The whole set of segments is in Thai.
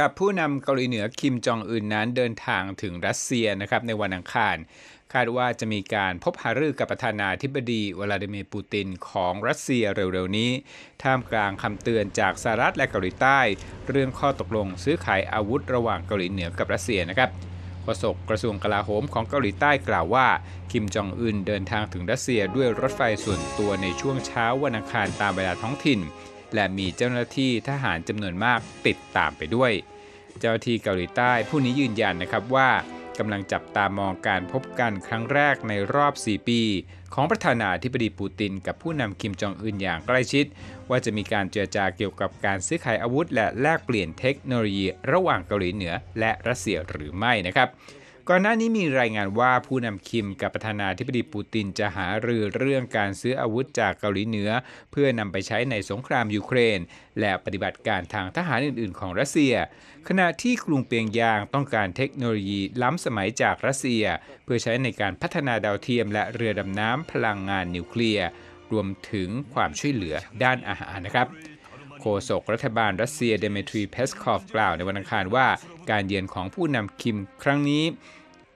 ครับผู้นำเกาหลีเหนือ คิมจองอึนนั้นเดินทางถึงรัสเซียนะครับในวันอังคาร คาดว่าจะมีการพบหารือกับประธานาธิบดีวลาดิเมียร์ปูตินของรัสเซียเร็วๆ นี้ ท่ามกลางคำเตือนจากสหรัฐและเกาหลีใต้ เรื่องข้อตกลงซื้อขายอาวุธระหว่างเกาหลีเหนือกับรัสเซียนะครับโฆษกกระทรวงกลาโหมของเกาหลีใต้กล่าวว่า คิมจองอึนเดินทางถึงรัสเซียด้วยรถไฟส่วนตัวในช่วงเช้าวันอังคารตามเวลาท้องถิ่นและมีเจ้าหน้าที่ทหารจำนวนมากติดตามไปด้วย เจ้าหน้าที่เกาหลีใต้ผู้นี้ยืนยันนะครับว่ากำลังจับตามองการพบกันครั้งแรกในรอบ 4 ปี ของประธานาธิบดีปูตินกับผู้นำคิมจองอึนอย่างใกล้ชิด ว่าจะมีการเจรจาเกี่ยวกับการซื้อขายอาวุธ และแลกเปลี่ยนเทคโนโลยี ระหว่างเกาหลีเหนือและรัสเซียหรือไม่นะครับก่อนหน้านี้มีรายงานว่าผู้นำคิมกับประธานาธิบดีปูตินจะหารือเรื่องการซื้ออาวุธจากเกาหลีเหนือเพื่อนำไปใช้ในสงครามยูเครนและปฏิบัติการทางทหารอื่นๆ ของรัสเซีย ขณะที่กรุงเปียงยางต้องการเทคโนโลยีล้ำสมัยจากรัสเซียเพื่อใช้ในการพัฒนาดาวเทียมและเรือดำน้ำพลังงานนิวเคลียร์รวมถึงความช่วยเหลือด้านอาหารนะครับโฆษกรัฐบาลรัสเซียเดเมทรีเพสคอฟกล่าวในวันอังคารว่าการเยือนของผู้นำคิมครั้งนี้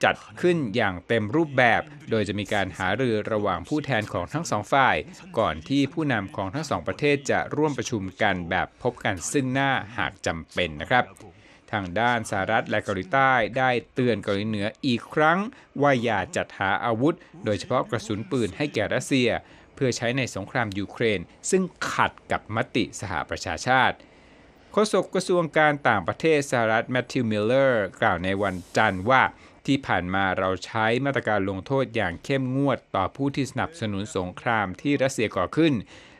จัดขึ้นอย่างเต็มรูปแบบโดยจะมีการหารือระหว่างผู้แทนของทั้งสองฝ่าย ก่อนที่ผู้นำของทั้งสองประเทศจะร่วมประชุมกันแบบพบกันซึ่งหน้าหากจำเป็นนะครับ ทางด้านสหรัฐและเกาหลีใต้ได้เตือนเกาหลีเหนืออีกครั้งว่าอย่าจัดหาอาวุธ โดยเฉพาะกระสุนปืนให้แก่รัสเซียพื่อใช้ในสงครามยูเครน ซึ่งขัดกับมติสหประชาชาติ โฆษกกระทรวงการต่างประเทศสหรัฐแมทธิวมิลเลอร์กล่าวในวันจันทร์ว่าที่ผ่านมาเราใช้มาตรการลงโทษอย่างเข้มงวดต่อผู้ที่สนับสนุนสงครามที่รัสเซียก่อขึ้น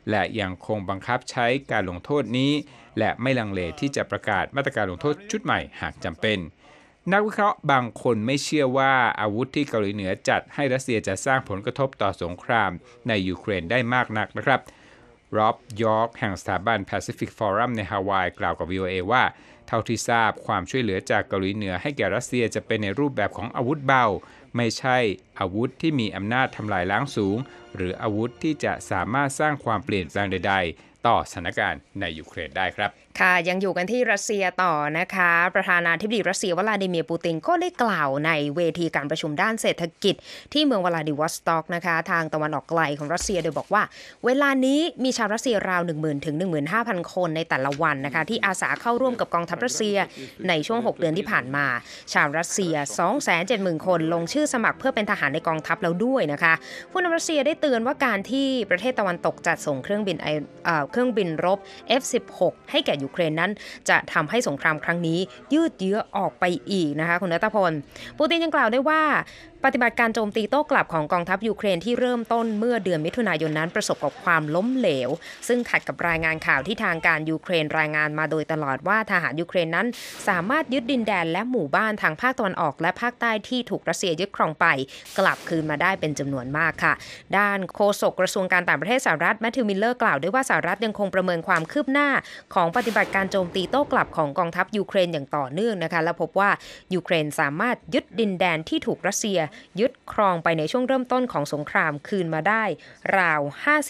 และยังคงบังคับใช้การลงโทษนี้ และไม่ลังเลที่จะประกาศมาตรการลงโทษชุดใหม่หากจำเป็นนักวิเคราะห์บางคนไม่เชื่อว่าอาวุธที่เกาหลีเหนือจัดให้รัสเซียจะสร้างผลกระทบต่อสงครามในยูเครนได้มากนักนะครับ รอบยอร์ก แห่งสถาบัน Pacific Forum ในฮาวายกล่าวกับ VOA ว่า เท่าที่ทราบความช่วยเหลือจากเกาหลีเหนือให้แก่รัสเซียจะเป็นในรูปแบบของอาวุธเบา ไม่ใช่อาวุธที่มีอำนาจทำลายล้างสูง หรืออาวุธที่จะสามารถสร้างความเปลี่ยนแปลงใดๆต่อสถานการณ์ในยูเครนได้ครับ ค่ะยังอยู่กันที่รัสเซียต่อนะคะประธานาธิบดีรัสเซียวลาดิเมียร์ปูตินก็ได้กล่าวในเวทีการประชุมด้านเศรษฐกิจที่เมืองวลาดิวอสต็อกนะคะทางตะวันออกไกลของรัสเซียโดยบอกว่า เวลานี้มีชาวรัสเซียราว 1 0 0 0 0ถึง15,000 คนในแต่ละวันนะคะที่อาสาเข้าร่วมกับกองทัพรัสเซีย ในช่วง 6 เดือนที่ผ่านมา ชาวรัสเซีย2 7 0 0 0นคน ลงชื่อสมัครเพื่อเป็นทหารในกองทัพแล้วด้วยนะคะผู้นำรัสเซียได้เตือนว่าการที่ประเทศตะวันตกจัดส่งเครื่องบินเครื่องบินรบ F16 ให้แก่ยูเครนนั้น จะทำให้สงครามครั้งนี้ ยืดเยื้อออกไปอีกนะคะ คุณนัตพลปูตินยังกล่าวได้ว่า ปฏิบัติการโจมตีโต้กลับของกองทัพยูเครนที่เริ่มต้นเมื่อเดือนมิถุนายนนั้นประสบกับความล้มเหลว ซึ่งขัดกับรายงานข่าวที่ทางการยูเครนรายงานมาโดยตลอดว่าทหารยูเครนนั้น สามารถยึดดินแดนและหมู่บ้านทางภาคตะวันออกและภาคใต้ที่ถูกรัสเซียยึดครองไป กลับคืนมาได้เป็นจำนวนมากค่ะ ด้านโฆษกกระทรวงการต่างประเทศสหรัฐแมทธิวมิลเลอร์กล่าวด้วยว่าสหรัฐยังคงประเมินความคืบหน้าของปฏิบัติการโจมตีโต้กลับของกองทัพยูเครนอย่างต่อเนื่องนะคะและพบว่ายูเครนสามารถยึดดินแดนที่ถูกรัสเซีย ยึดครองไปในช่วงเริ่มต้นของสงครามคืนมาได้ ราว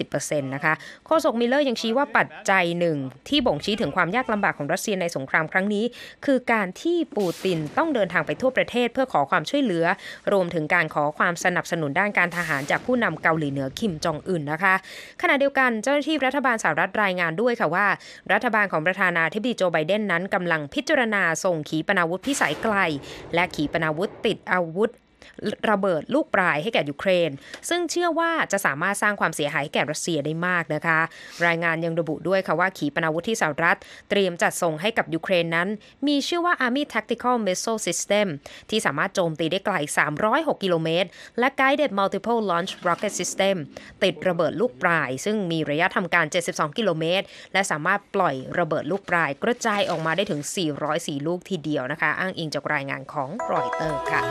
50%นะคะโฆษกมิลเลอร์ยังชี้ว่าปัจจัยหนึ่งที่บ่งชี้ถึงความยากลำบากของรัสเซียในสงครามครั้งนี้ คือการที่ปูตินต้องเดินทางไปทั่วประเทศ เพื่อขอความช่วยเหลือรวมถึงการขอความสนับสนุนด้านการทหารจากผู้นำเกาหลีเหนือคิมจองอึนนะคะ ขณะเดียวกันเจ้าหน้าที่รัฐบาลสหรัฐรายงานด้วยค่ะว่ารัฐบาลของประธานาธิบดีโจไบเดนนั้นกำลังพิจารณาส่งขีปนาวุธพิสัยไกล และขีปนาวุธติดอาวุธระเบิดลูกปลายให้แก่ยูเครนซึ่งเชื่อว่าจะสามารถสร้างความเสียหายให้แก่รัสเซียได้มากนะคะ รายงานยังระบุด้วยค่ะว่าขีปนาวุธที่สหรัฐเตรียมจัดส่งให้กับยูเครนนั้น มีชื่อว่า Army Tactical Missile System ที่สามารถโจมตีได้ไกล 306 กิโลเมตร และ Guided Multiple Launch Rocket System ติดระเบิดลูกปลาย ซึ่งมีระยะทำการ 72 กิโลเมตร และสามารถปล่อยระเบิดลูกปลาย กระจายออกมาได้ถึง 404 ลูกทีเดียวนะคะ อ้างอิงจากรายงานของรอยเตอร์ค่ะ